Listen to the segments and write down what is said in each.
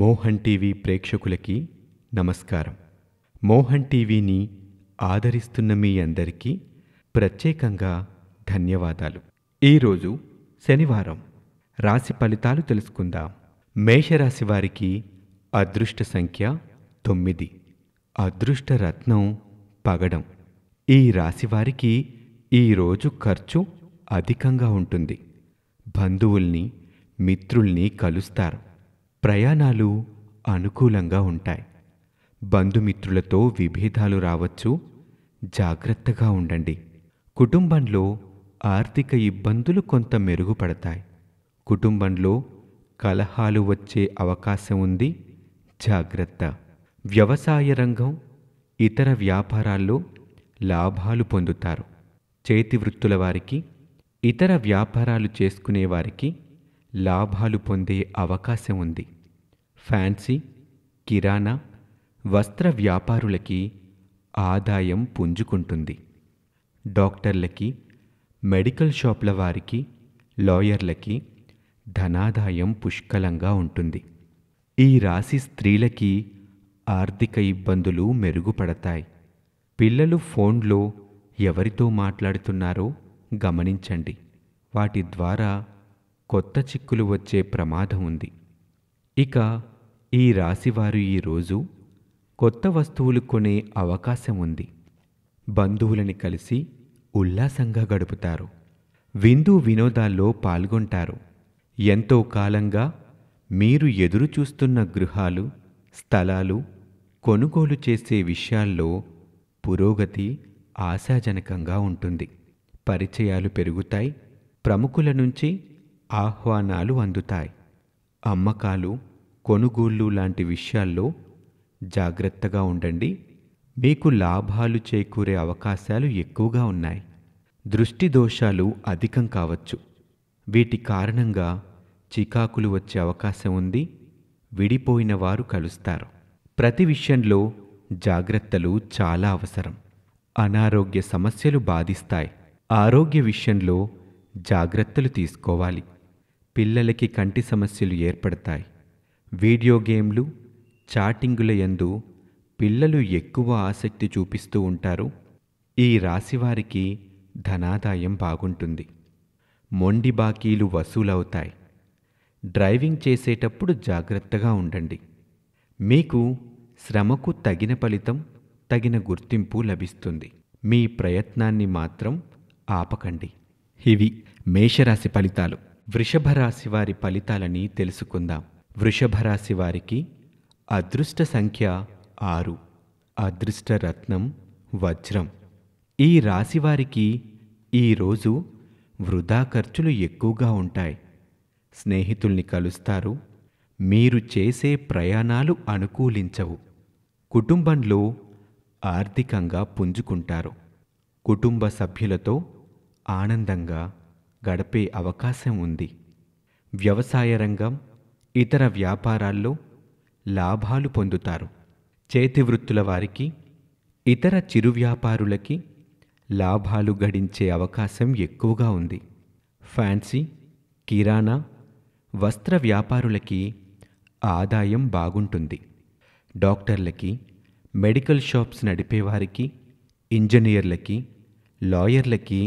Mohan TV ప్రేక్షకులకి నమస్కారం మోహన్ టీవీని ఆదరిస్తున్న మీ అందరికీ ప్రత్యేకంగా ధన్యవాదాలు ఈరోజు శనివారం రాశి ఫలితాలు తెలుసుకుందాం మేషరాశి వారికి అదృష్ట సంఖ్య తొమ్మిది అదృష్ట రత్నం పగడం ఈ రాశి వారికి ఈరోజు ఖర్చు అధికంగా ఉంటుంది బంధువుల్ని మిత్రుల్ని కలుస్తారు ప్రయాణాలు అనుకూలంగా ఉంటాయి బంధుమిత్రులతో విభేదాలు రావచ్చు జాగ్రత్తగా ఉండండి కుటుంబంలో ఆర్థిక ఇబ్బందులు కొంత మెరుగుపడతాయి కుటుంబంలో కలహాలు వచ్చే అవకాశం ఉంది జాగ్రత్త వ్యవసాయ రంగం ఇతర వ్యాపారాల్లో లాభాలు పొందుతారు చేతి వృత్తుల వారికి ఇతర వ్యాపారాలు చేసుకునే వారికి లాభాలు పొందే అవకాశం ఉంది ఫ్యాన్సీ కిరాణా వస్త్ర వ్యాపారులకి ఆదాయం పుంజుకుంటుంది డాక్టర్లకి మెడికల్ షాప్ల వారికి లాయర్లకి ధనాదాయం పుష్కలంగా ఉంటుంది ఈ రాశి స్త్రీలకి ఆర్థిక ఇబ్బందులు మెరుగుపడతాయి పిల్లలు ఫోన్లో ఎవరితో మాట్లాడుతున్నారో గమనించండి వాటి ద్వారా కొత్త చిక్కులు వచ్చే ప్రమాదం ఉంది ఇక ఈ రాశివారు ఈరోజు కొత్త వస్తువులు కొనే అవకాశం ఉంది బంధువులని కలిసి ఉల్లాసంగా గడుపుతారు విందు వినోదాల్లో పాల్గొంటారు ఎంతో కాలంగా మీరు ఎదురు చూస్తున్న గృహాలు స్థలాలు కొనుగోలు చేసే విషయాల్లో పురోగతి ఆశాజనకంగా ఉంటుంది పరిచయాలు పెరుగుతాయి ప్రముఖుల నుంచి ఆహ్వానాలు అందుతాయి అమ్మకాలు కొనుగోళ్ళు లాంటి విషయాల్లో జాగ్రత్తగా ఉండండి మీకు లాభాలు చేకూరే అవకాశాలు ఎక్కువగా ఉన్నాయి దృష్టి దోషాలు అధికం కావచ్చు వీటి కారణంగా చికాకులు వచ్చే అవకాశం ఉంది విడిపోయిన వారు కలుస్తారు ప్రతి విషయంలో జాగ్రత్తలు చాలా అవసరం అనారోగ్య సమస్యలు బాధిస్తాయి ఆరోగ్య విషయంలో జాగ్రత్తలు తీసుకోవాలి పిల్లలకి కంటి సమస్యలు ఏర్పడతాయి వీడియో గేమ్లు చాటింగుల యందు పిల్లలు ఎక్కువ ఆసక్తి చూపిస్తూ ఉంటారు ఈ రాశివారికి ధనాదాయం బాగుంటుంది మొండి బాకీలు వసూలవుతాయి డ్రైవింగ్ చేసేటప్పుడు జాగ్రత్తగా ఉండండి మీకు శ్రమకు తగిన ఫలితం తగిన గుర్తింపు లభిస్తుంది మీ ప్రయత్నాన్ని మాత్రం ఆపకండి ఇవి మేషరాశి ఫలితాలు వృషభ రాశి వారి ఫలితాలని తెలుసుకుందాం వృషభరాశి వారికి అదృష్ట సంఖ్య ఆరు అదృష్ట రత్నం వజ్రం ఈ రాశివారికి ఈరోజు వృధా ఖర్చులు ఎక్కువగా ఉంటాయి స్నేహితుల్ని కలుస్తారు మీరు చేసే ప్రయాణాలు అనుకూలించవు కుటుంబంలో ఆర్థికంగా పుంజుకుంటారు కుటుంబ సభ్యులతో ఆనందంగా గడిపే అవకాశం ఉంది వ్యవసాయ రంగం ఇతర వ్యాపారాల్లో లాభాలు పొందుతారు చేతివృత్తుల వారికి ఇతర చిరు వ్యాపారులకి లాభాలు గడించే అవకాశం ఎక్కువగా ఉంది ఫ్యాన్సీ కిరాణా వస్త్ర వ్యాపారులకి ఆదాయం బాగుంటుంది డాక్టర్లకి మెడికల్ షాప్స్ నడిపేవారికి ఇంజనీర్లకి లాయర్లకి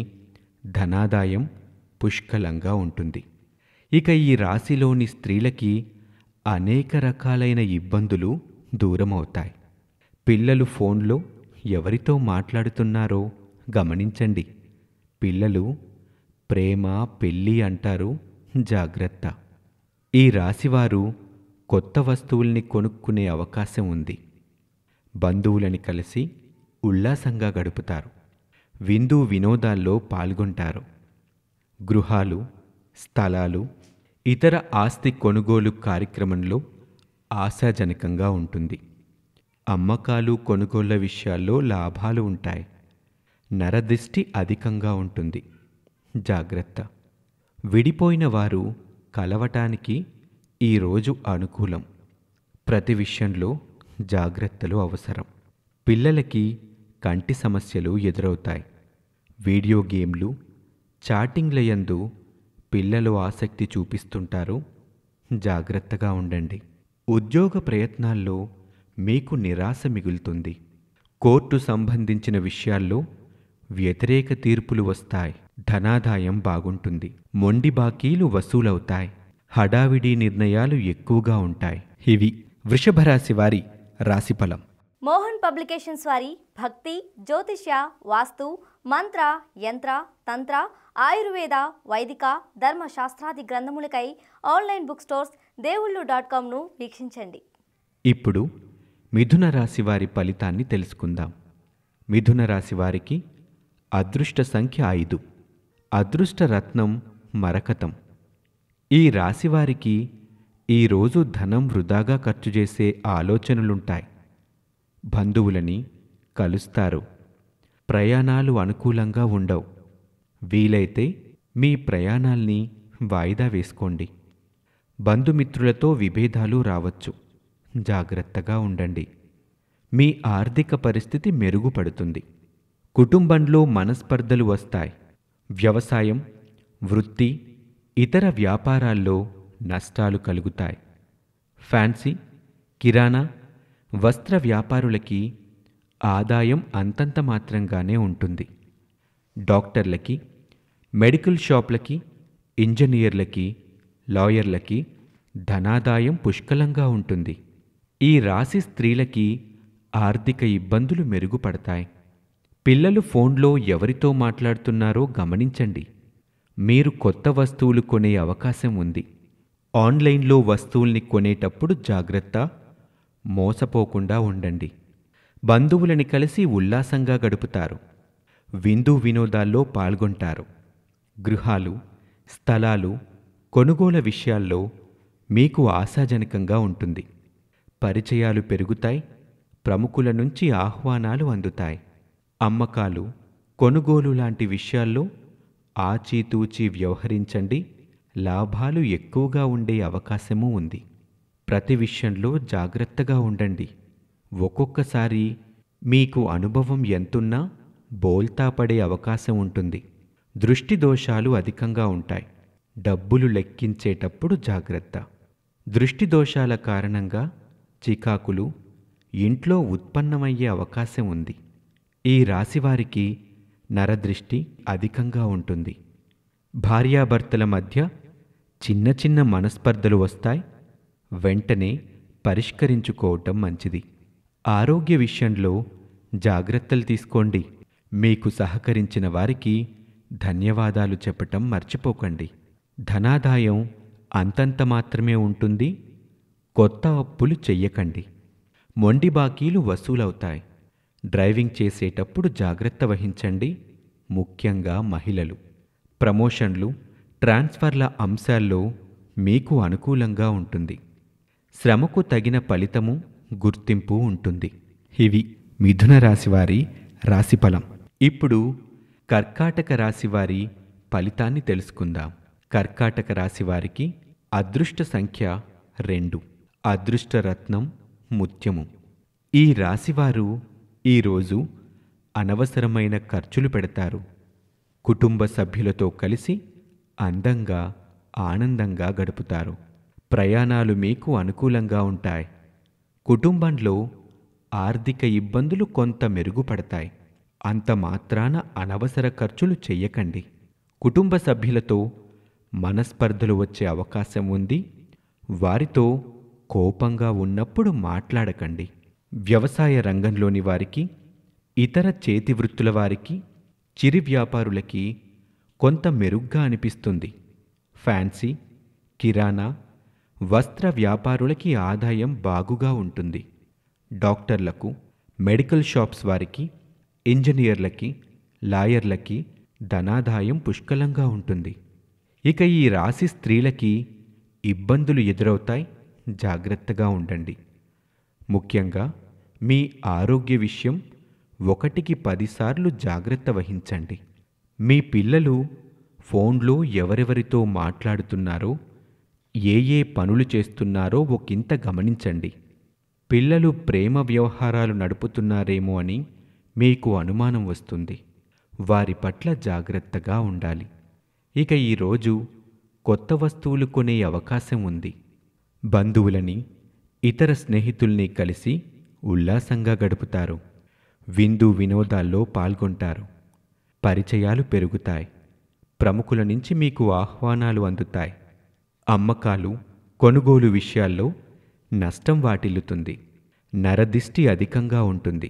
ధనాదాయం పుష్కలంగా ఉంటుంది ఇక ఈ రాశిలోని స్త్రీలకి అనేక రకాలైన ఇబ్బందులు దూరమవుతాయి పిల్లలు ఫోన్లో ఎవరితో మాట్లాడుతున్నారో గమనించండి పిల్లలు ప్రేమ పెళ్ళి అంటారు జాగ్రత్త ఈ రాశివారు కొత్త వస్తువుల్ని కొనుక్కునే అవకాశం ఉంది బంధువులని కలిసి ఉల్లాసంగా గడుపుతారు విందు వినోదాల్లో పాల్గొంటారు గృహాలు స్థలాలు ఇతర ఆస్తి కొనుగోలు కార్యక్రమంలో ఆశాజనకంగా ఉంటుంది అమ్మకాలు కొనుగోళ్ల విషయాల్లో లాభాలు ఉంటాయి నరదిష్టి అధికంగా ఉంటుంది జాగ్రత్త విడిపోయిన వారు కలవటానికి ఈరోజు అనుకూలం ప్రతి విషయంలో జాగ్రత్తలు అవసరం పిల్లలకి కంటి సమస్యలు ఎదురవుతాయి వీడియో గేమ్లు చాటింగ్లయందు పిల్లలు ఆసక్తి చూపిస్తుంటారు జాగ్రత్తగా ఉండండి ఉద్యోగ ప్రయత్నాల్లో మీకు నిరాశ మిగులుతుంది కోర్టు సంబంధించిన విషయాల్లో వ్యతిరేక తీర్పులు వస్తాయి ధనాదాయం బాగుంటుంది మొండి బాకీలు వసూలవుతాయి హడావిడి నిర్ణయాలు ఎక్కువగా ఉంటాయి ఇవి వృషభరాశి వారి రాశిఫలం మోహన్ పబ్లికేషన్స్ వారి భక్తి జ్యోతిష్య వాస్తు మంత్ర యంత్ర తంత్ర ఆయుర్వేద వైదిక ధర్మశాస్త్రాది గ్రంథములకై online book stores Devullu dot కామ్ను వీక్షించండి ఇప్పుడు మిథున రాశి వారి ఫలితాన్ని తెలుసుకుందాం మిథున రాశి వారికి అదృష్ట సంఖ్య ఐదు అదృష్ట రత్నం మరకతం ఈ రాశివారికి ఈరోజు ధనం వృధాగా ఖర్చు చేసే ఆలోచనలుంటాయి బంధువులని కలుస్తారు ప్రయాణాలు అనుకూలంగా ఉండవు వీలైతే మీ ప్రయాణాల్ని వాయిదా వేసుకోండి బంధుమిత్రులతో విభేదాలు రావచ్చు జాగ్రత్తగా ఉండండి మీ ఆర్థిక పరిస్థితి మెరుగుపడుతుంది కుటుంబంలో మనస్పర్ధలు వస్తాయి వ్యవసాయం వృత్తి ఇతర వ్యాపారాల్లో నష్టాలు కలుగుతాయి ఫ్యాన్సీ కిరాణా వస్త్ర వ్యాపారులకి ఆదాయం అంతంత మాత్రంగానే ఉంటుంది డాక్టర్లకి మెడికల్ షాప్లకి ఇంజనీర్లకి లాయర్లకి ధనాదాయం పుష్కలంగా ఉంటుంది ఈ రాశి స్త్రీలకి ఆర్థిక ఇబ్బందులు మెరుగుపడతాయి పిల్లలు ఫోన్లో ఎవరితో మాట్లాడుతున్నారో గమనించండి మీరు కొత్త వస్తువులు కొనే అవకాశం ఉంది ఆన్లైన్లో వస్తువుల్ని కొనేటప్పుడు జాగ్రత్త మోసపోకుండా ఉండండి బంధువులని కలిసి ఉల్లాసంగా గడుపుతారు విందు వినోదాల్లో పాల్గొంటారు గృహాలు స్థలాలు కొనుగోల విషయాల్లో మీకు ఆశాజనకంగా ఉంటుంది పరిచయాలు పెరుగుతాయి ప్రముఖుల నుంచి ఆహ్వానాలు అందుతాయి అమ్మకాలు కొనుగోలు లాంటి విషయాల్లో ఆచితూచి వ్యవహరించండి లాభాలు ఎక్కువగా ఉండే అవకాశమూ ఉంది ప్రతి విషయంలో జాగ్రత్తగా ఉండండి ఒక్కొక్కసారి మీకు అనుభవం ఎంతున్నా బోల్తా పడే అవకాశం ఉంటుంది దృష్టి దోషాలు అధికంగా ఉంటాయి డబ్బులు లెక్కించేటప్పుడు జాగ్రత్త దృష్టి దోషాల కారణంగా చికాకులు ఇంట్లో ఉత్పన్నమయ్యే అవకాశం ఉంది ఈ రాశివారికి నరదృష్టి అధికంగా ఉంటుంది భార్యాభర్తల మధ్య చిన్న చిన్న మనస్పర్ధలు వస్తాయి వెంటనే పరిష్కరించుకోవటం మంచిది ఆరోగ్య విషయంలో జాగ్రత్తలు తీసుకోండి మీకు సహకరించిన వారికి ధన్యవాదాలు చెప్పటం మర్చిపోకండి ధనాదాయం అంతంత మాత్రమే ఉంటుంది కొత్త అప్పులు చెయ్యకండి మొండి బాకీలు వసూలవుతాయి డ్రైవింగ్ చేసేటప్పుడు జాగ్రత్త వహించండి ముఖ్యంగా మహిళలు ప్రమోషన్లు ట్రాన్స్ఫర్ల అంశాల్లో మీకు అనుకూలంగా ఉంటుంది శ్రమకు తగిన ఫలితము గుర్తింపు ఉంటుంది ఇవి మిథున రాశివారి రాశిఫలం ఇప్పుడు కర్కాటక రాశివారి ఫలితాన్ని తెలుసుకుందాం కర్కాటక రాశివారికి అదృష్ట సంఖ్య రెండు అదృష్ట రత్నం ముత్యము ఈ రాశివారు ఈరోజు అనవసరమైన ఖర్చులు పెడతారు కుటుంబ సభ్యులతో కలిసి అందంగా ఆనందంగా గడుపుతారు ప్రయాణాలు మీకు అనుకూలంగా ఉంటాయి కుటుంబంలో ఆర్థిక ఇబ్బందులు కొంత మెరుగుపడతాయి అంత మాత్రాన అనవసర ఖర్చులు చెయ్యకండి కుటుంబ సభ్యులతో మనస్పర్ధలు వచ్చే అవకాశం ఉంది వారితో కోపంగా ఉన్నప్పుడు మాట్లాడకండి వ్యవసాయ రంగంలోని వారికి ఇతర చేతి వృత్తుల వారికి చిరు వ్యాపారులకి కొంత మెరుగ్గా అనిపిస్తుంది ఫ్యాన్సీ కిరాణా వస్త్ర వ్యాపారులకి ఆదాయం బాగుగా ఉంటుంది డాక్టర్లకు మెడికల్ షాప్స్ వారికి ఇంజనీర్లకి లాయర్లకి ధనాదాయం పుష్కలంగా ఉంటుంది ఇక ఈ రాశి స్త్రీలకి ఇబ్బందులు ఎదురవుతాయి జాగ్రత్తగా ఉండండి ముఖ్యంగా మీ ఆరోగ్య విషయం ఒకటికి పదిసార్లు జాగ్రత్త వహించండి మీ పిల్లలు ఫోన్లో ఎవరెవరితో మాట్లాడుతున్నారో ఏ ఏ పనులు చేస్తున్నారో ఒకంత గమనించండి పిల్లలు ప్రేమ వ్యవహారాలు నడుపుతున్నారేమో అని మీకు అనుమానం వస్తుంది వారి పట్ల జాగ్రత్తగా ఉండాలి ఇక ఈరోజు కొత్త వస్తువులు కొనే అవకాశం ఉంది బంధువులని ఇతర స్నేహితుల్ని కలిసి ఉల్లాసంగా గడుపుతారు విందు వినోదాల్లో పాల్గొంటారు పరిచయాలు పెరుగుతాయి ప్రముఖుల నుంచి మీకు ఆహ్వానాలు అందుతాయి అమ్మకాలు కొనుగోలు విషయాల్లో నష్టం వాటిల్లుతుంది నరదిష్టి అధికంగా ఉంటుంది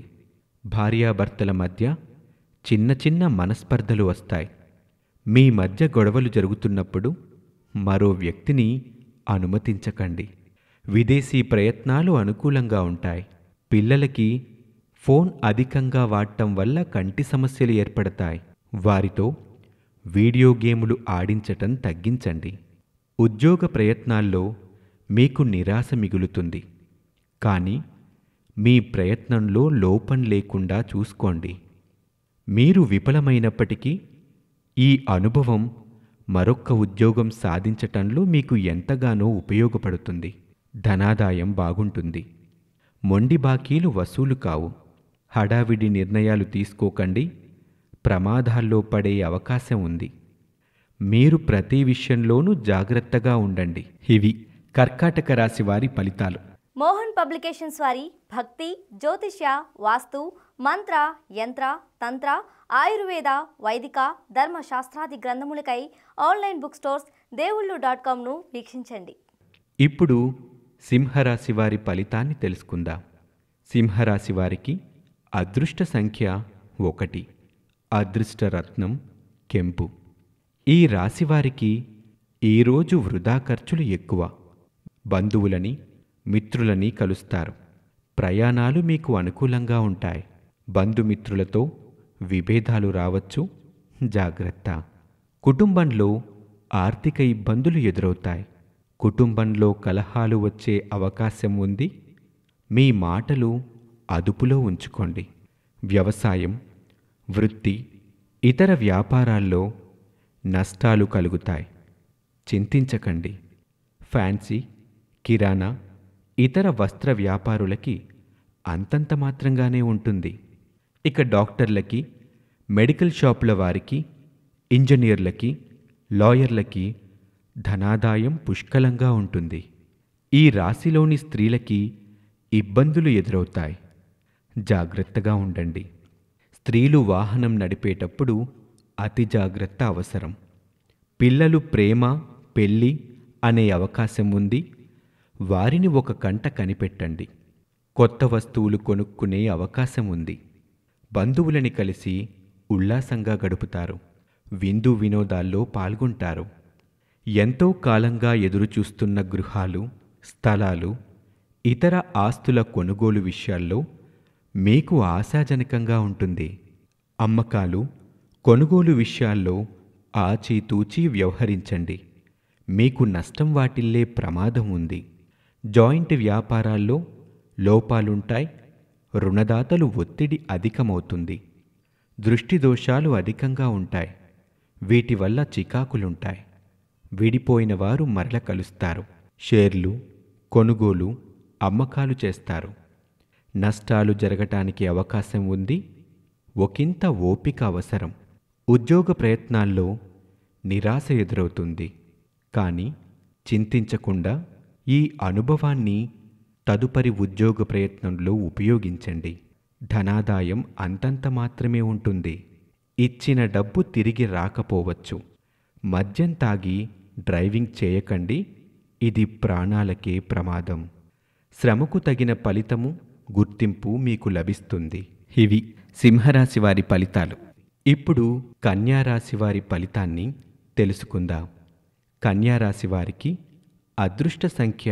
భార్యాభర్తల మధ్య చిన్న చిన్న మనస్పర్ధలు వస్తాయి మీ మధ్య గొడవలు జరుగుతున్నప్పుడు మరో వ్యక్తిని అనుమతించకండి విదేశీ ప్రయత్నాలు అనుకూలంగా ఉంటాయి పిల్లలకి ఫోన్ అధికంగా వాడటం వల్ల కంటి సమస్యలు ఏర్పడతాయి వారితో వీడియో గేములు ఆడించటం తగ్గించండి ఉద్యోగ ప్రయత్నాల్లో మీకు నిరాశ మిగులుతుంది కానీ మీ ప్రయత్నంలో లోపం లేకుండా చూసుకోండి మీరు విఫలమైనప్పటికీ ఈ అనుభవం మరొక్క ఉద్యోగం సాధించటంలో మీకు ఎంతగానో ఉపయోగపడుతుంది ధనాదాయం బాగుంటుంది మొండి బాకీలు వసూలు కావు హడావిడి నిర్ణయాలు తీసుకోకండి ప్రమాదాల్లో పడే అవకాశం ఉంది మీరు ప్రతి విషయంలోనూ జాగ్రత్తగా ఉండండి ఇవి కర్కాటక రాశి వారి ఫలితాలు మోహన్ పబ్లికేషన్స్ వారి భక్తి జ్యోతిష్య వాస్తు మంత్ర యంత్ర తంత్ర ఆయుర్వేద వైదిక ధర్మశాస్త్రాది గ్రంథములకై online book stores Devullu dot కామ్ను వీక్షించండి ఇప్పుడు సింహరాశి వారి ఫలితాన్ని తెలుసుకుందాం సింహరాశి వారికి అదృష్ట సంఖ్య ఒకటి అదృష్ట రత్నం కెంపు ఈ రాశివారికి ఈరోజు వృధా ఖర్చులు ఎక్కువ బంధువులని మిత్రులని కలుస్తారు ప్రయాణాలు మీకు అనుకూలంగా ఉంటాయి బంధుమిత్రులతో విభేదాలు రావచ్చు జాగ్రత్త కుటుంబంలో ఆర్థిక ఇబ్బందులు ఎదురవుతాయి కుటుంబంలో కలహాలు వచ్చే అవకాశం ఉంది మీ మాటలు అదుపులో ఉంచుకోండి వ్యవసాయం వృత్తి ఇతర వ్యాపారాల్లో నష్టాలు కలుగుతాయి చింతించకండి ఫ్యాన్సీ కిరాణా ఇతర వస్త్ర వ్యాపారులకి అంతంత మాత్రంగానే ఉంటుంది ఇక డాక్టర్లకి మెడికల్ షాపుల వారికి ఇంజనీర్లకి లాయర్లకి ధనాదాయం పుష్కలంగా ఉంటుంది ఈ రాశిలోని స్త్రీలకి ఇబ్బందులు ఎదురవుతాయి జాగ్రత్తగా ఉండండి స్త్రీలు వాహనం నడిపేటప్పుడు అతి జాగ్రత్త అవసరం పిల్లలు ప్రేమ పెళ్ళి అనే అవకాశం ఉంది వారిని ఒక కంట కనిపెట్టండి కొత్త వస్తువులు కొనుక్కునే అవకాశం ఉంది బంధువులని కలిసి ఉల్లాసంగా గడుపుతారు విందు వినోదాల్లో పాల్గొంటారు ఎంతో కాలంగా ఎదురుచూస్తున్న గృహాలు స్థలాలు ఇతర ఆస్తుల కొనుగోలు విషయాల్లో మీకు ఆశాజనకంగా ఉంటుంది అమ్మకాలు కొనుగోలు విషయాల్లో ఆచితూచి వ్యవహరించండి మీకు నష్టం వాటిల్లే ప్రమాదం ఉంది జాయింట్ వ్యాపారాల్లో లోపాలుంటాయి రుణదాతలు ఒత్తిడి అధికమవుతుంది దృష్టి దోషాలు అధికంగా ఉంటాయి వీటి వల్ల చికాకులుంటాయి విడిపోయిన వారు మరల కలుస్తారు షేర్లు కొనుగోలు అమ్మకాలు చేస్తారు నష్టాలు జరగటానికి అవకాశం ఉంది ఒకంత ఓపిక అవసరం ఉద్యోగ ప్రయత్నాల్లో నిరాశ ఎదురవుతుంది కానీ చింతించకుండా ఈ అనుభవాన్ని తదుపరి ఉద్యోగ ప్రయత్నంలో ఉపయోగించండి ధనాదాయం అంతంత మాత్రమే ఉంటుంది ఇచ్చిన డబ్బు తిరిగి రాకపోవచ్చు మద్యం తాగి డ్రైవింగ్ చేయకండి ఇది ప్రాణాలకే ప్రమాదం శ్రమకు తగిన ఫలితము గుర్తింపు మీకు లభిస్తుంది ఇవి సింహరాశి వారి ఫలితాలు ఇప్పుడు కన్యారాశి వారి ఫలితాన్ని తెలుసుకుందాం కన్యారాశి వారికి అదృష్ట సంఖ్య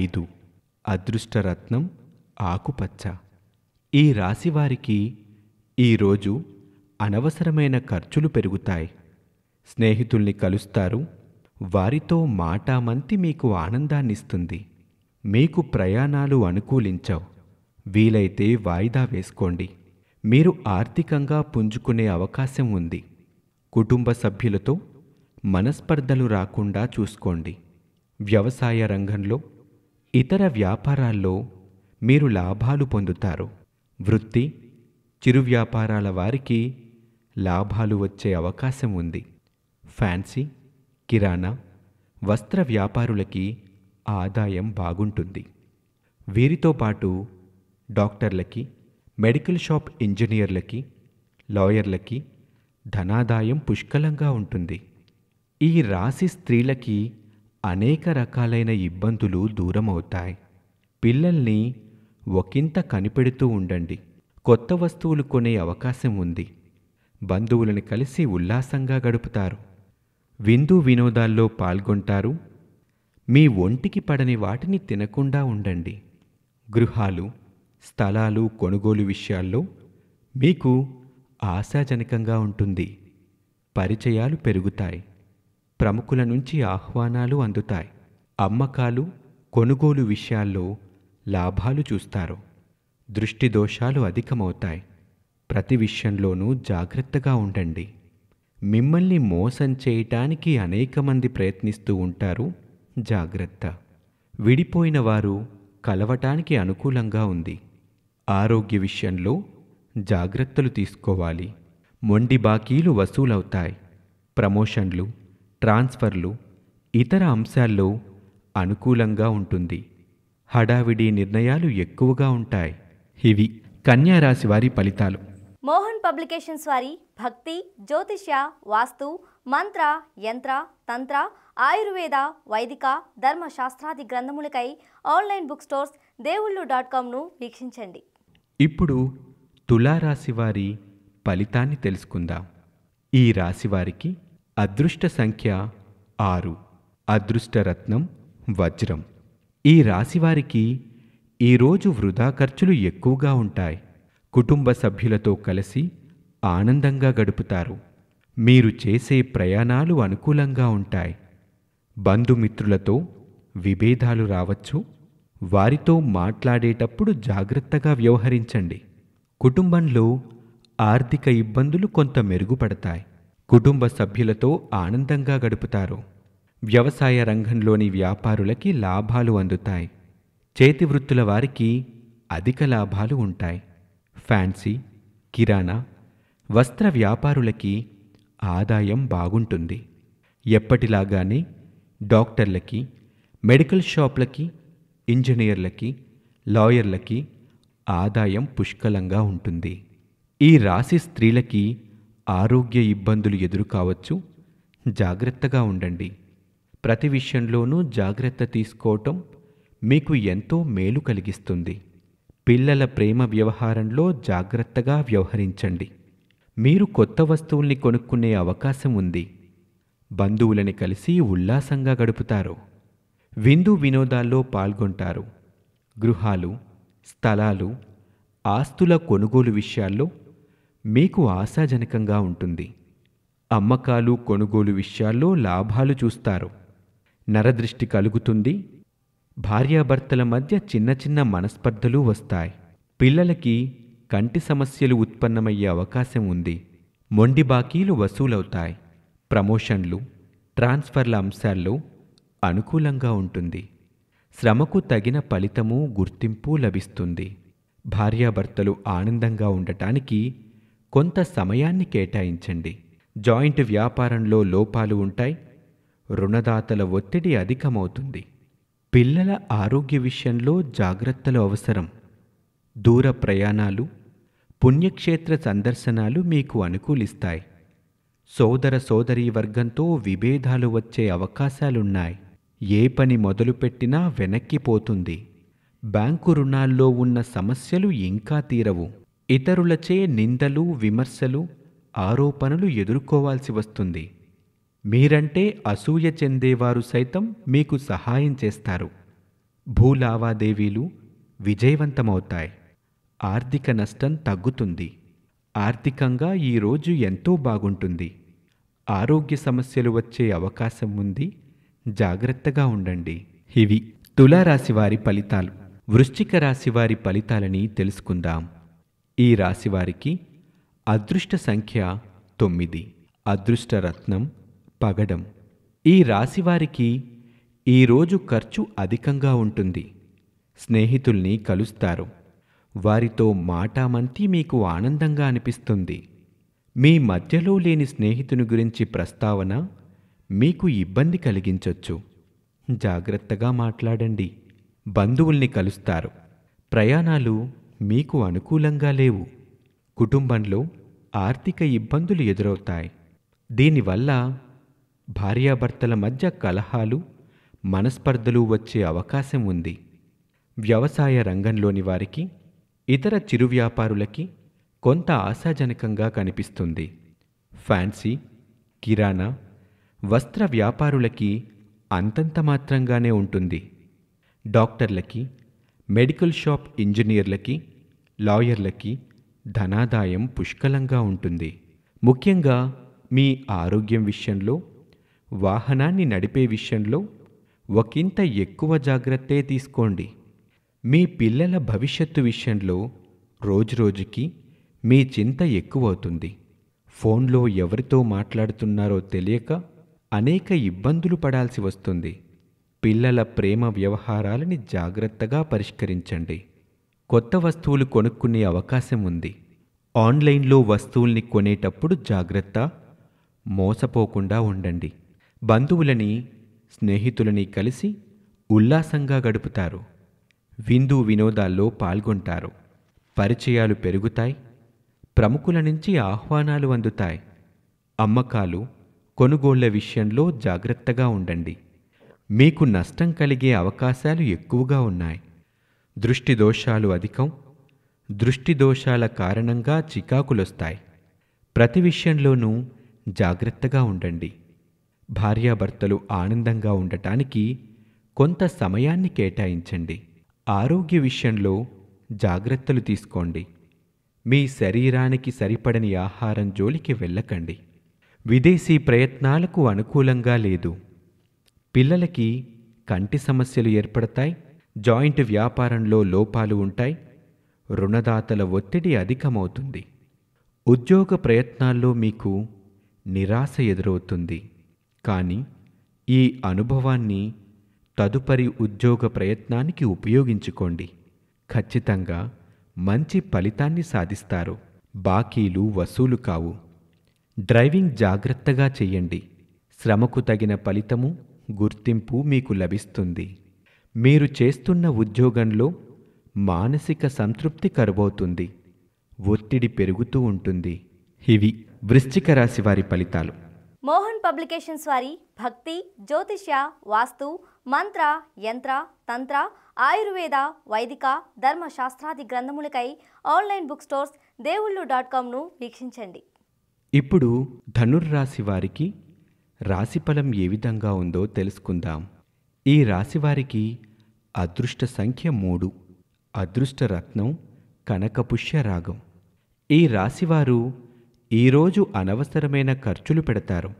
ఐదు అదృష్టరత్నం ఆకుపచ్చ ఈ రాశివారికి ఈరోజు అనవసరమైన ఖర్చులు పెరుగుతాయి స్నేహితుల్ని కలుస్తారు వారితో మాటామంతి మీకు ఆనందాన్నిస్తుంది మీకు ప్రయాణాలు అనుకూలించవు వీలైతే వాయిదా వేసుకోండి మీరు ఆర్థికంగా పుంజుకునే అవకాశం ఉంది కుటుంబ సభ్యులతో మనస్పర్ధలు రాకుండా చూసుకోండి వ్యవసాయ రంగంలో ఇతర వ్యాపారాల్లో మీరు లాభాలు పొందుతారు వృత్తి చిరు వ్యాపారాల వారికి లాభాలు వచ్చే అవకాశం ఉంది ఫ్యాన్సీ కిరాణా వస్త్ర వ్యాపారులకి ఆదాయం బాగుంటుంది వీరితో పాటు డాక్టర్లకి మెడికల్ షాప్ ఇంజనీర్లకి లాయర్లకి ధనాదాయం పుష్కలంగా ఉంటుంది ఈ రాశి స్త్రీలకి అనేక రకాలైన ఇబ్బందులు దూరమవుతాయి పిల్లల్ని ఒకంత కనిపెడుతూ ఉండండి కొత్త వస్తువులు కొనే అవకాశం ఉంది బంధువులను కలిసి ఉల్లాసంగా గడుపుతారు విందు వినోదాల్లో పాల్గొంటారు మీ ఒంటికి పడని వాటిని తినకుండా ఉండండి గృహాలు స్థలాలు కొనుగోలు విషయాల్లో మీకు ఆశాజనకంగా ఉంటుంది పరిచయాలు పెరుగుతాయి ప్రముఖుల నుంచి ఆహ్వానాలు అందుతాయి అమ్మకాలు కొనుగోలు విషయాల్లో లాభాలు చూస్తారు దృష్టి దోషాలు అధికమవుతాయి ప్రతి విషయంలోనూ జాగ్రత్తగా ఉండండి మిమ్మల్ని మోసం చేయటానికి అనేక మంది ప్రయత్నిస్తూ ఉంటారు జాగ్రత్త విడిపోయిన వారు కలవటానికి అనుకూలంగా ఉంది ఆరోగ్య విషయంలో జాగ్రత్తలు తీసుకోవాలి మొండి బాకీలు వసూలవుతాయి ప్రమోషన్లు ట్రాన్స్ఫర్లు ఇతర అంశాల్లో అనుకూలంగా ఉంటుంది హడావిడి నిర్ణయాలు ఎక్కువగా ఉంటాయి ఇవి కన్యారాశి వారి ఫలితాలు మోహన్ పబ్లికేషన్స్ వారి భక్తి జ్యోతిష్య వాస్తు మంత్ర యంత్ర తంత్ర ఆయుర్వేద వైదిక ధర్మశాస్త్రాది గ్రంథములకై online book stores Devullu dot కామ్ను వీక్షించండి ఇప్పుడు తులారాశివారి ఫలితాన్ని తెలుసుకుందాం ఈ రాశివారికి అదృష్ట సంఖ్య ఆరు అదృష్టరత్నం వజ్రం ఈ రాశివారికి ఈరోజు వృధా ఖర్చులు ఎక్కువగా ఉంటాయి కుటుంబ సభ్యులతో కలిసి ఆనందంగా గడుపుతారు మీరు చేసే ప్రయాణాలు అనుకూలంగా ఉంటాయి బంధుమిత్రులతో విభేదాలు రావచ్చు వారితో మాట్లాడేటప్పుడు జాగ్రత్తగా వ్యవహరించండి కుటుంబంలో ఆర్థిక ఇబ్బందులు కొంత మెరుగుపడతాయి కుటుంబ సభ్యులతో ఆనందంగా గడుపుతారు వ్యవసాయ రంగంలోని వ్యాపారులకి లాభాలు అందుతాయి చేతి వృత్తుల వారికి అధిక లాభాలు ఉంటాయి ఫ్యాన్సీ కిరాణా వస్త్ర వ్యాపారులకి ఆదాయం బాగుంటుంది ఎప్పటిలాగానే డాక్టర్లకి మెడికల్ షాప్లకి ఇంజనీర్లకి లాయర్లకి ఆదాయం పుష్కలంగా ఉంటుంది ఈ రాశి స్త్రీలకి ఆరోగ్య ఇబ్బందులు ఎదురు కావచ్చు జాగ్రత్తగా ఉండండి ప్రతి విషయంలోనూ జాగ్రత్త తీసుకోవటం మీకు ఎంతో మేలు కలిగిస్తుంది పిల్లల ప్రేమ వ్యవహారంలో జాగ్రత్తగా వ్యవహరించండి మీరు కొత్త వస్తువుల్ని కొనుక్కునే అవకాశం ఉంది బంధువులని కలిసి ఉల్లాసంగా గడుపుతారు విందు వినోదాల్లో పాల్గొంటారు గృహాలు స్థలాలు ఆస్తుల కొనుగోలు విషయాల్లో మీకు ఆశాజనకంగా ఉంటుంది అమ్మకాలు కొనుగోలు విషయాల్లో లాభాలు చూస్తారు నరదృష్టి కలుగుతుంది భార్యాభర్తల మధ్య చిన్న చిన్న మనస్పర్ధలు వస్తాయి పిల్లలకి కంటి సమస్యలు ఉత్పన్నమయ్యే అవకాశం ఉంది మొండి బాకీలు వసూలవుతాయి ప్రమోషన్లు ట్రాన్స్ఫర్ల అంశాల్లో అనుకూలంగా ఉంటుంది శ్రమకు తగిన ఫలితము గుర్తింపు లభిస్తుంది భార్యాభర్తలు ఆనందంగా ఉండటానికి కొంత సమయాన్ని కేటాయించండి జాయింట్ వ్యాపారంలో లోపాలు ఉంటాయి రుణదాతల ఒత్తిడి అధికమవుతుంది పిల్లల ఆరోగ్య విషయంలో జాగ్రత్తలు అవసరం దూర ప్రయాణాలు పుణ్యక్షేత్ర సందర్శనాలు మీకు అనుకూలిస్తాయి సోదర సోదరీ వర్గంతో విభేదాలు వచ్చే అవకాశాలున్నాయి ఏ పని మొదలుపెట్టినా వెనక్కిపోతుంది బ్యాంకు రుణాల్లో ఉన్న సమస్యలు ఇంకా తీరవు ఇతరులచే నిందలు విమర్శలు ఆరోపణలు ఎదుర్కోవాల్సి వస్తుంది మీరంటే అసూయ చెందేవారు సైతం మీకు సహాయం చేస్తారు భూ లావాదేవీలు విజయవంతమవుతాయి ఆర్థిక నష్టం తగ్గుతుంది ఆర్థికంగా ఈరోజు ఎంతో బాగుంటుంది ఆరోగ్య సమస్యలు వచ్చే అవకాశం ఉంది జాగ్రత్తగా ఉండండి ఇవి తులారాశివారి ఫలితాలు వృశ్చిక రాశివారి ఫలితాలని తెలుసుకుందాం ఈ రాశివారికి అదృష్ట సంఖ్య తొమ్మిది అదృష్ట రత్నం పగడం ఈ రాశివారికి ఈరోజు ఖర్చు అధికంగా ఉంటుంది స్నేహితుల్ని కలుస్తారు వారితో మాటామంతి మీకు ఆనందంగా అనిపిస్తుంది మీ మధ్యలో లేని స్నేహితుని గురించి ప్రస్తావన మీకు ఇబ్బంది కలిగించొచ్చు జాగ్రత్తగా మాట్లాడండి బంధువుల్ని కలుస్తారు ప్రయాణాలు మీకు అనుకూలంగా లేవు కుటుంబంలో ఆర్థిక ఇబ్బందులు ఎదురవుతాయి దీనివల్ల భార్యాభర్తల మధ్య కలహాలు మనస్పర్ధలు వచ్చే అవకాశం ఉంది వ్యవసాయ రంగంలోని వారికి ఇతర చిరు వ్యాపారులకి కొంత ఆశాజనకంగా కనిపిస్తుంది ఫ్యాన్సీ కిరాణా వస్త్ర వ్యాపారులకి అంతంత మాత్రంగానే ఉంటుంది డాక్టర్లకి మెడికల్ షాప్ ఇంజనీర్లకి లాయర్లకి ధనాదాయం పుష్కలంగా ఉంటుంది ముఖ్యంగా మీ ఆరోగ్యం విషయంలో వాహనాన్ని నడిపే విషయంలో ఒకంత ఎక్కువ జాగ్రత్తే తీసుకోండి మీ పిల్లల భవిష్యత్తు విషయంలో రోజురోజుకి మీ చింత ఎక్కువవుతుంది ఫోన్లో ఎవరితో మాట్లాడుతున్నారో తెలియక అనేక ఇబ్బందులు పడాల్సి వస్తుంది పిల్లల ప్రేమ వ్యవహారాలని జాగ్రత్తగా పరిష్కరించండి కొత్త వస్తువులు కొనుక్కునే అవకాశం ఉంది ఆన్లైన్లో వస్తువుల్ని కొనేటప్పుడు జాగ్రత్త మోసపోకుండా ఉండండి బంధువులని స్నేహితులని కలిసి ఉల్లాసంగా గడుపుతారు విందు వినోదాల్లో పాల్గొంటారు పరిచయాలు పెరుగుతాయి ప్రముఖుల నుంచి ఆహ్వానాలు అందుతాయి అమ్మకాలు కొనుగోళ్ల విషయంలో జాగ్రత్తగా ఉండండి మీకు నష్టం కలిగే అవకాశాలు ఎక్కువగా ఉన్నాయి దృష్టి దోషాలు అధికం దృష్టి దోషాల కారణంగా చికాకులొస్తాయి ప్రతి విషయంలోనూ జాగ్రత్తగా ఉండండి భార్యాభర్తలు ఆనందంగా ఉండటానికి కొంత సమయాన్ని కేటాయించండి ఆరోగ్య విషయంలో జాగ్రత్తలు తీసుకోండి మీ శరీరానికి సరిపడని ఆహారం జోలికి వెళ్ళకండి విదేశీ ప్రయత్నాలకు అనుకూలంగా లేదు పిల్లలకి కంటి సమస్యలు ఏర్పడతాయి జాయింట్ వ్యాపారంలో లోపాలు ఉంటాయి రుణదాతల ఒత్తిడి అధికమవుతుంది ఉద్యోగ ప్రయత్నాల్లో మీకు నిరాశ ఎదురవుతుంది కానీ ఈ అనుభవాన్ని తదుపరి ఉద్యోగ ప్రయత్నానికి ఉపయోగించుకోండి ఖచ్చితంగా మంచి ఫలితాన్ని సాధిస్తారు బాకీలు వసూలు కావు డ్రైవింగ్ జాగ్రత్తగా చేయండి శ్రమకు తగిన ఫలితము గుర్తింపు మీకు లభిస్తుంది మీరు చేస్తున్న ఉద్యోగంలో మానసిక సంతృప్తి కరువవుతుంది ఒత్తిడి పెరుగుతూ ఉంటుంది ఇవి వృశ్చిక రాశి వారి ఫలితాలు మోహన్ పబ్లికేషన్స్ వారి భక్తి జ్యోతిష్య వాస్తు మంత్ర యంత్ర తంత్ర ఆయుర్వేద వైదిక ధర్మశాస్త్రాది గ్రంథములకై online book stores Devullu dot కామ్ను వీక్షించండి ఇప్పుడు ధనుర్రాశి వారికి రాశిఫలం ఏ విధంగా ఉందో తెలుసుకుందాం ఈ రాశివారికి అదృష్ట సంఖ్య మూడు అదృష్ట రత్నం కనకపుష్య రాగం ఈ రాశివారు ఈరోజు అనవసరమైన ఖర్చులు పెడతారు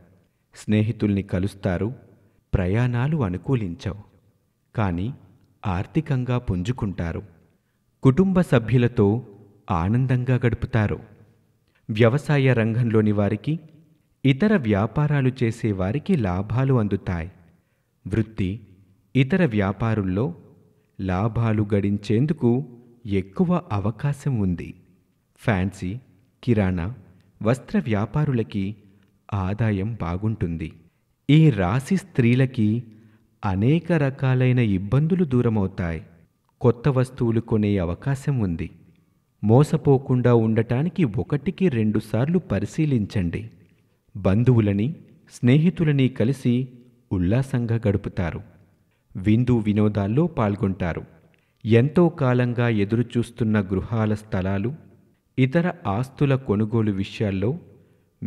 స్నేహితుల్ని కలుస్తారు ప్రయాణాలు అనుకూలించవు కానీ ఆర్థికంగా పుంజుకుంటారు కుటుంబ సభ్యులతో ఆనందంగా గడుపుతారు వ్యవసాయ రంగంలోని వారికి ఇతర వ్యాపారాలు చేసే వారికి లాభాలు అందుతాయి వృత్తి ఇతర వ్యాపారుల్లో లాభాలు గడించేందుకు ఎక్కువ అవకాశం ఉంది ఫ్యాన్సీ కిరాణా వస్త్ర వ్యాపారులకి ఆదాయం బాగుంటుంది ఈ రాశి స్త్రీలకి అనేక రకాలైన ఇబ్బందులు దూరమవుతాయి కొత్త వస్తువులు కొనే అవకాశం ఉంది మోసపోకుండా ఉండటానికి ఒకటికి రెండుసార్లు పరిశీలించండి బంధువులని స్నేహితులని కలిసి ఉల్లాసంగా గడుపుతారు విందు వినోదాల్లో పాల్గొంటారు ఎంతో కాలంగా ఎదురుచూస్తున్న గృహాల స్థలాలు ఇతర ఆస్తుల కొనుగోలు విషయాల్లో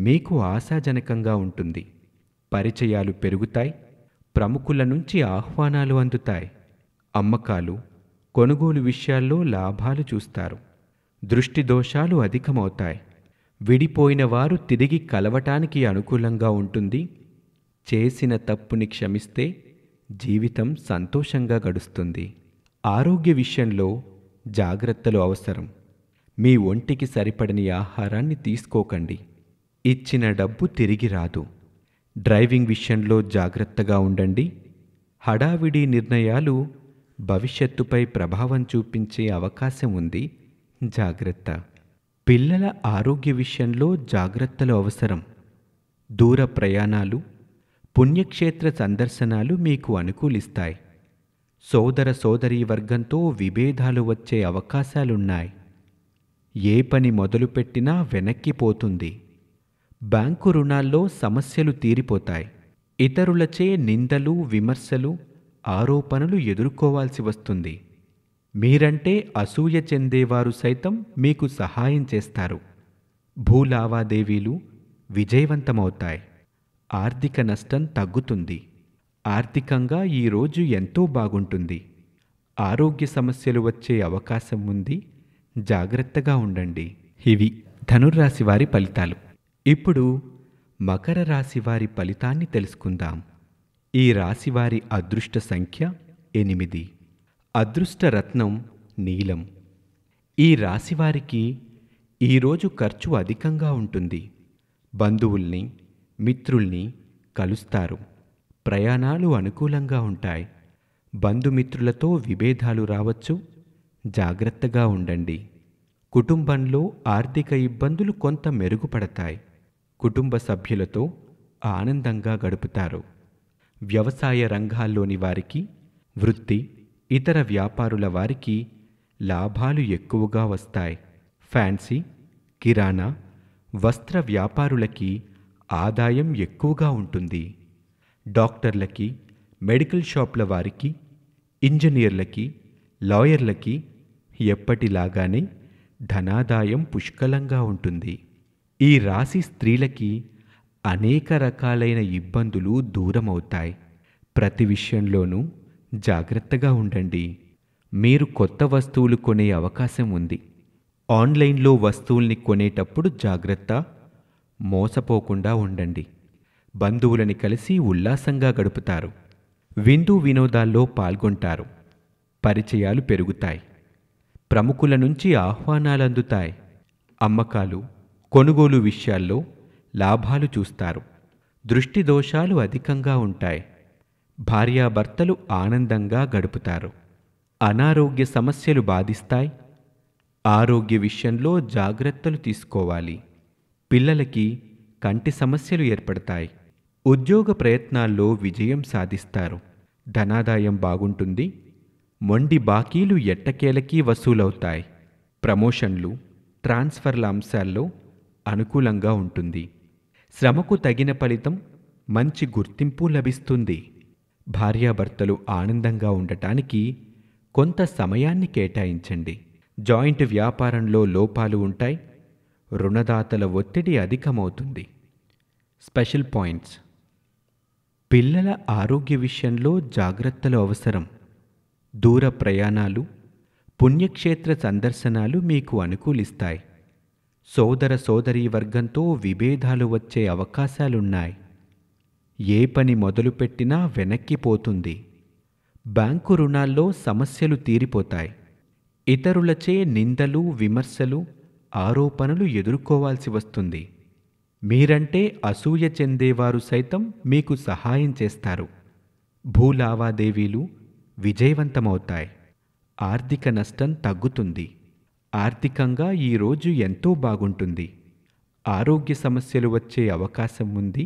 మీకు ఆశాజనకంగా ఉంటుంది పరిచయాలు పెరుగుతాయి ప్రముఖుల నుంచి ఆహ్వానాలు అందుతాయి అమ్మకాలు కొనుగోలు విషయాల్లో లాభాలు చూస్తారు దృష్టి దోషాలు అధికమవుతాయి విడిపోయిన వారు తిరిగి కలవటానికి అనుకూలంగా ఉంటుంది చేసిన తప్పుని క్షమిస్తే జీవితం సంతోషంగా గడుస్తుంది ఆరోగ్య విషయంలో జాగ్రత్తలు అవసరం మీ ఒంటికి సరిపడని ఆహారాన్ని తీసుకోకండి ఇచ్చిన డబ్బు తిరిగి రాదు డ్రైవింగ్ విషయంలో జాగ్రత్తగా ఉండండి హడావిడి నిర్ణయాలు భవిష్యత్తుపై ప్రభావం చూపించే అవకాశం ఉంది జాగ్రత్త పిల్లల ఆరోగ్య విషయంలో జాగ్రత్తలు అవసరం దూర ప్రయాణాలు పుణ్యక్షేత్ర సందర్శనాలు మీకు అనుకూలిస్తాయి సోదర సోదరీ వర్గంతో విభేదాలు వచ్చే అవకాశాలున్నాయి ఏ పని మొదలుపెట్టినా వెనక్కిపోతుంది బ్యాంకు రుణాల్లో సమస్యలు తీరిపోతాయి ఇతరులచే నిందలు విమర్శలు ఆరోపణలు ఎదుర్కోవాల్సి వస్తుంది మీరంటే అసూయ చెందేవారు సైతం మీకు సహాయం చేస్తారు భూ లావాదేవీలు విజయవంతమవుతాయి ఆర్థిక నష్టం తగ్గుతుంది ఆర్థికంగా ఈరోజు ఎంతో బాగుంటుంది ఆరోగ్య సమస్యలు వచ్చే అవకాశం ఉంది జాగ్రత్తగా ఉండండి ఇవి ధనుర్రాశి వారి ఫలితాలు ఇప్పుడు మకర రాశి వారి ఫలితాన్ని తెలుసుకుందాం ఈ రాశివారి అదృష్ట సంఖ్య ఎనిమిది అదృష్టరత్నం నీలం ఈ రాశివారికి ఈరోజు ఖర్చు అధికంగా ఉంటుంది బంధువుల్ని మిత్రుల్ని కలుస్తారు ప్రయాణాలు అనుకూలంగా ఉంటాయి బంధుమిత్రులతో విభేదాలు రావచ్చు జాగ్రత్తగా ఉండండి కుటుంబంలో ఆర్థిక ఇబ్బందులు కొంత మెరుగుపడతాయి కుటుంబ సభ్యులతో ఆనందంగా గడుపుతారు వ్యవసాయ రంగాల్లోని వారికి వృత్తి ఇతర వ్యాపారుల వారికి లాభాలు ఎక్కువగా వస్తాయి ఫ్యాన్సీ కిరాణా వస్త్ర వ్యాపారులకి ఆదాయం ఎక్కువగా ఉంటుంది డాక్టర్లకి మెడికల్ షాప్ల వారికి ఇంజనీర్లకి లాయర్లకి ఎప్పటిలాగానే ధనాదాయం పుష్కలంగా ఉంటుంది ఈ రాశి స్త్రీలకి అనేక రకాలైన ఇబ్బందులు దూరమవుతాయి ప్రతి విషయంలోనూ జాగ్రత్తగా ఉండండి మీరు కొత్త వస్తువులు కొనే అవకాశం ఉంది ఆన్లైన్లో వస్తువుల్ని కొనేటప్పుడు జాగ్రత్త మోసపోకుండా ఉండండి బంధువులని కలిసి ఉల్లాసంగా గడుపుతారు విందు వినోదాల్లో పాల్గొంటారు పరిచయాలు పెరుగుతాయి ప్రముఖుల నుంచి ఆహ్వానాలు అందుతాయి అమ్మకాలు కొనుగోలు విషయాల్లో లాభాలు చూస్తారు దృష్టి దోషాలు అధికంగా ఉంటాయి భార్యాభర్తలు ఆనందంగా గడుపుతారు అనారోగ్య సమస్యలు బాధిస్తాయి ఆరోగ్య విషయంలో జాగ్రత్తలు తీసుకోవాలి పిల్లలకి కంటి సమస్యలు ఏర్పడతాయి ఉద్యోగ ప్రయత్నాల్లో విజయం సాధిస్తారు ధనాదాయం బాగుంటుంది మొండి బాకీలు ఎట్టకేలకి వసూలవుతాయి ప్రమోషన్లు ట్రాన్స్ఫర్ల అంశాల్లో అనుకూలంగా ఉంటుంది శ్రమకు తగిన ఫలితం మంచి గుర్తింపు లభిస్తుంది భార్యాభర్తలు ఆనందంగా ఉండటానికి కొంత సమయాన్ని కేటాయించండి జాయింట్ వ్యాపారంలో లోపాలు ఉంటాయి రుణదాతల ఒత్తిడి అధికమవుతుంది స్పెషల్ పాయింట్స్ పిల్లల ఆరోగ్య విషయంలో జాగ్రత్తలు అవసరం దూర ప్రయాణాలు పుణ్యక్షేత్ర సందర్శనాలు మీకు అనుకూలిస్తాయి సోదర సోదరీ వర్గంతో విభేదాలు వచ్చే అవకాశాలున్నాయి ఏ పని మొదలుపెట్టినా వెనక్కిపోతుంది బ్యాంకు రుణాల్లో సమస్యలు తీరిపోతాయి ఇతరులచే నిందలు విమర్శలు ఆరోపణలు ఎదుర్కోవాల్సి వస్తుంది మీరంటే అసూయ చెందేవారు సైతం మీకు సహాయం చేస్తారు భూ లావాదేవీలు విజయవంతమవుతాయి ఆర్థిక నష్టం తగ్గుతుంది ఆర్థికంగా ఈరోజు ఎంతో బాగుంటుంది ఆరోగ్య సమస్యలు వచ్చే అవకాశం ఉంది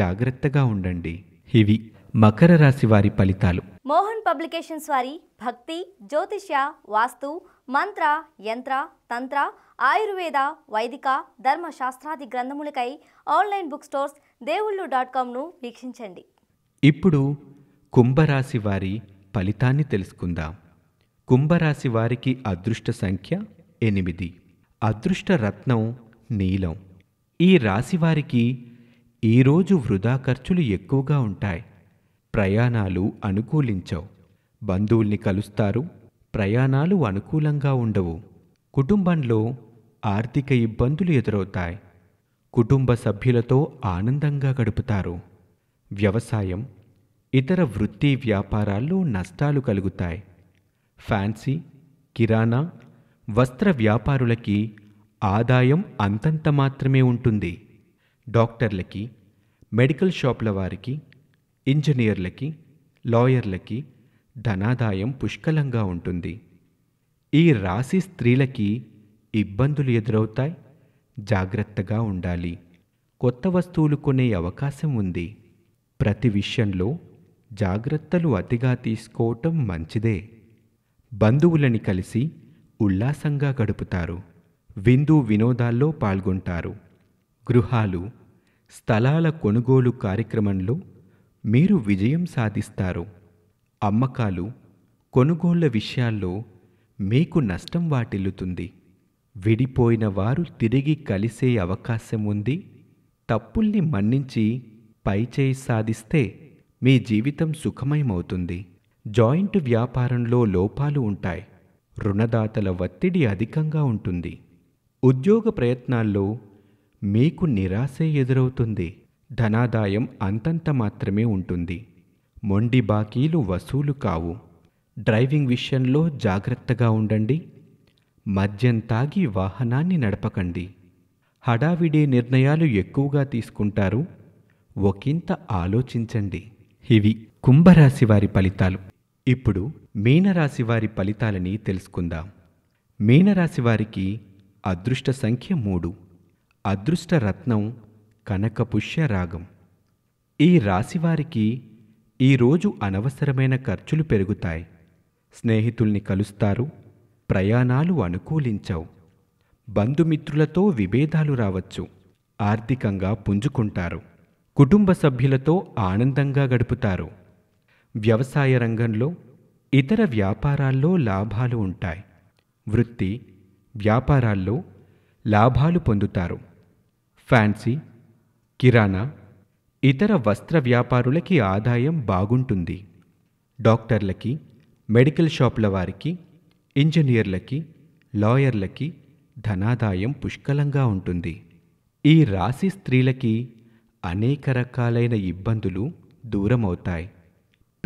జాగ్రత్తగా ఉండండి ఇవి మకర రాశి వారి ఫలితాలు మోహన్ పబ్లికేషన్స్ వారి భక్తి జ్యోతిష్య వాస్తు మంత్ర యంత్ర తంత్ర ఆయుర్వేద వైదిక ధర్మశాస్త్రాది గ్రంథములకై online book stores Devullu dot కామ్ను వీక్షించండి ఇప్పుడు కుంభరాశి వారి ఫలితాన్ని తెలుసుకుందాం కుంభరాశి వారికి అదృష్ట సంఖ్య ఎనిమిది అదృష్ట రత్నం నీలం ఈ రాశివారికి ఈరోజు వృధా ఖర్చులు ఎక్కువగా ఉంటాయి ప్రయాణాలు అనుకూలించవు బంధువుల్ని కలుస్తారు ప్రయాణాలు అనుకూలంగా ఉండవు కుటుంబంలో ఆర్థిక ఇబ్బందులు ఎదురవుతాయి కుటుంబ సభ్యులతో ఆనందంగా గడుపుతారు వ్యవసాయం ఇతర వృత్తి వ్యాపారాల్లో నష్టాలు కలుగుతాయి ఫ్యాన్సీ కిరాణా వస్త్ర వ్యాపారులకి ఆదాయం అంతంత మాత్రమే ఉంటుంది డాక్టర్లకి మెడికల్ షాప్ల వారికి ఇంజనీర్లకి లాయర్లకి ధనాదాయం పుష్కలంగా ఉంటుంది ఈ రాశి స్త్రీలకి ఇబ్బందులు ఎదురవుతాయి జాగ్రత్తగా ఉండాలి కొత్త వస్తువులు కొనే అవకాశం ఉంది ప్రతి విషయంలో జాగ్రత్తలు అతిగా తీసుకోవటం మంచిదే బంధువులని కలిసి ఉల్లాసంగా గడుపుతారు విందు వినోదాల్లో పాల్గొంటారు గృహాలు స్థలాల కొనుగోలు కార్యక్రమంలో మీరు విజయం సాధిస్తారు అమ్మకాలు కొనుగోళ్ల విషయాల్లో మీకు నష్టం వాటిల్లుతుంది విడిపోయిన వారు తిరిగి కలిసే అవకాశం ఉంది తప్పుల్ని మన్నించి పైచేయి సాధిస్తే మీ జీవితం సుఖమయమవుతుంది జాయింట్ వ్యాపారంలో లోపాలు ఉంటాయి రుణదాతల ఒత్తిడి అధికంగా ఉంటుంది ఉద్యోగ ప్రయత్నాల్లో మీకు నిరాశే ఎదురవుతుంది ధనాదాయం అంతంత మాత్రమే ఉంటుంది మొండి బాకీలు వసూలు కావు డ్రైవింగ్ విషయంలో జాగ్రత్తగా ఉండండి మద్యం తాగి వాహనాన్ని నడపకండి హడావిడి నిర్ణయాలు ఎక్కువగా తీసుకుంటారు ఒకంత ఆలోచించండి ఇవి కుంభరాశి వారి ఫలితాలు ఇప్పుడు మీనరాశి వారి ఫలితాలని తెలుసుకుందాం మీనరాశి వారికి అదృష్ట సంఖ్య మూడు అదృష్టరత్నం కనకపుష్యరాగం ఈ రాశివారికి ఈరోజు అనవసరమైన ఖర్చులు పెరుగుతాయి స్నేహితుల్ని కలుస్తారు ప్రయాణాలు అనుకూలించవు బంధుమిత్రులతో విభేదాలు రావచ్చు ఆర్థికంగా పుంజుకుంటారు కుటుంబ సభ్యులతో ఆనందంగా గడుపుతారు వ్యవసాయ రంగంలో ఇతర వ్యాపారాల్లో లాభాలు ఉంటాయి వృత్తి వ్యాపారాల్లో లాభాలు పొందుతారు ఫ్యాన్సీ కిరాణా ఇతర వస్త్ర వ్యాపారులకి ఆదాయం బాగుంటుంది డాక్టర్లకి మెడికల్ షాపుల వారికి ఇంజనీర్లకి లాయర్లకి ధనాదాయం పుష్కలంగా ఉంటుంది ఈ రాశి స్త్రీలకి అనేక రకాలైన ఇబ్బందులు దూరమవుతాయి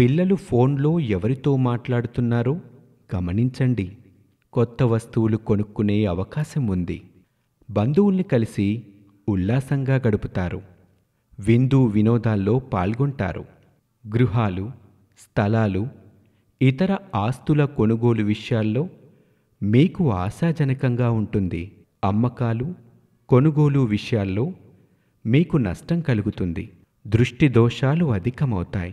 పిల్లలు ఫోన్లో ఎవరితో మాట్లాడుతున్నారో గమనించండి కొత్త వస్తువులు కొనుక్కునే అవకాశం ఉంది బంధువుల్ని కలిసి ఉల్లాసంగా గడుపుతారు విందు వినోదాల్లో పాల్గొంటారు గృహాలు స్థలాలు ఇతర ఆస్తుల కొనుగోలు విషయాల్లో మీకు ఆశాజనకంగా ఉంటుంది అమ్మకాలు కొనుగోలు విషయాల్లో మీకు నష్టం కలుగుతుంది దృష్టి దోషాలు అధికమవుతాయి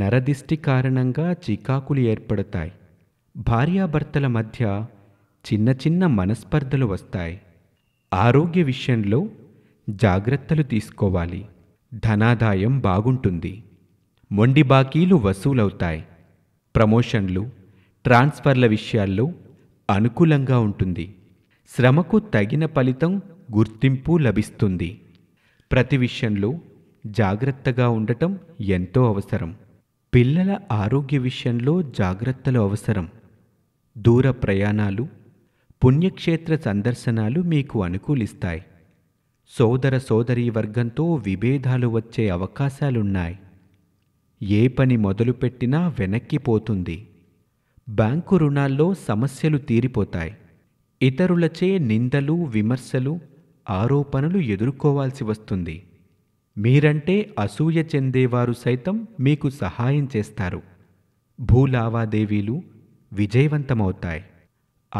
నరదిష్టి కారణంగా చికాకులు ఏర్పడతాయి భార్యాభర్తల మధ్య చిన్న చిన్న మనస్పర్ధలు వస్తాయి ఆరోగ్య విషయంలో జాగ్రత్తలు తీసుకోవాలి ధనాదాయం బాగుంటుంది మొండి బాకీలు వసూలవుతాయి ప్రమోషన్లు ట్రాన్స్ఫర్ల విషయాల్లో అనుకూలంగా ఉంటుంది శ్రమకు తగిన ఫలితం గుర్తింపు లభిస్తుంది ప్రతి విషయంలో జాగ్రత్తగా ఉండటం ఎంతో అవసరం పిల్లల ఆరోగ్య విషయంలో జాగ్రత్తలు అవసరం దూర ప్రయాణాలు పుణ్యక్షేత్ర సందర్శనాలు మీకు అనుకూలిస్తాయి సోదర సోదరీ వర్గంతో విభేదాలు వచ్చే అవకాశాలున్నాయి ఏ పని మొదలుపెట్టినా వెనక్కిపోతుంది బ్యాంకు రుణాల్లో సమస్యలు తీరిపోతాయి ఇతరులచే నిందలు విమర్శలు ఆరోపణలు ఎదుర్కోవాల్సి వస్తుంది మీరంటే అసూయ చెందేవారు సైతం మీకు సహాయం చేస్తారు భూ లావాదేవీలు విజయవంతమవుతాయి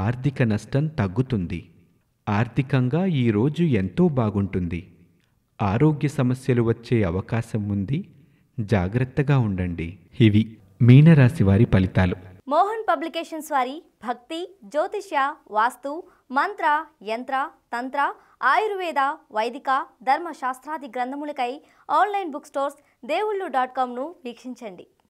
ఆర్థిక నష్టం తగ్గుతుంది ఆర్థికంగా ఈరోజు ఎంతో బాగుంటుంది ఆరోగ్య సమస్యలు వచ్చే అవకాశం ఉంది జాగ్రత్తగా ఉండండి ఇవి మీనరాశి వారి ఫలితాలు మోహన్ పబ్లికేషన్స్ వారి భక్తి జ్యోతిష్య వాస్తు మంత్ర యంత్ర తంత్ర ఆయుర్వేద వైదిక ధర్మశాస్త్రాది గ్రంథములకై online book stores Devullu dot కామ్ను వీక్షించండి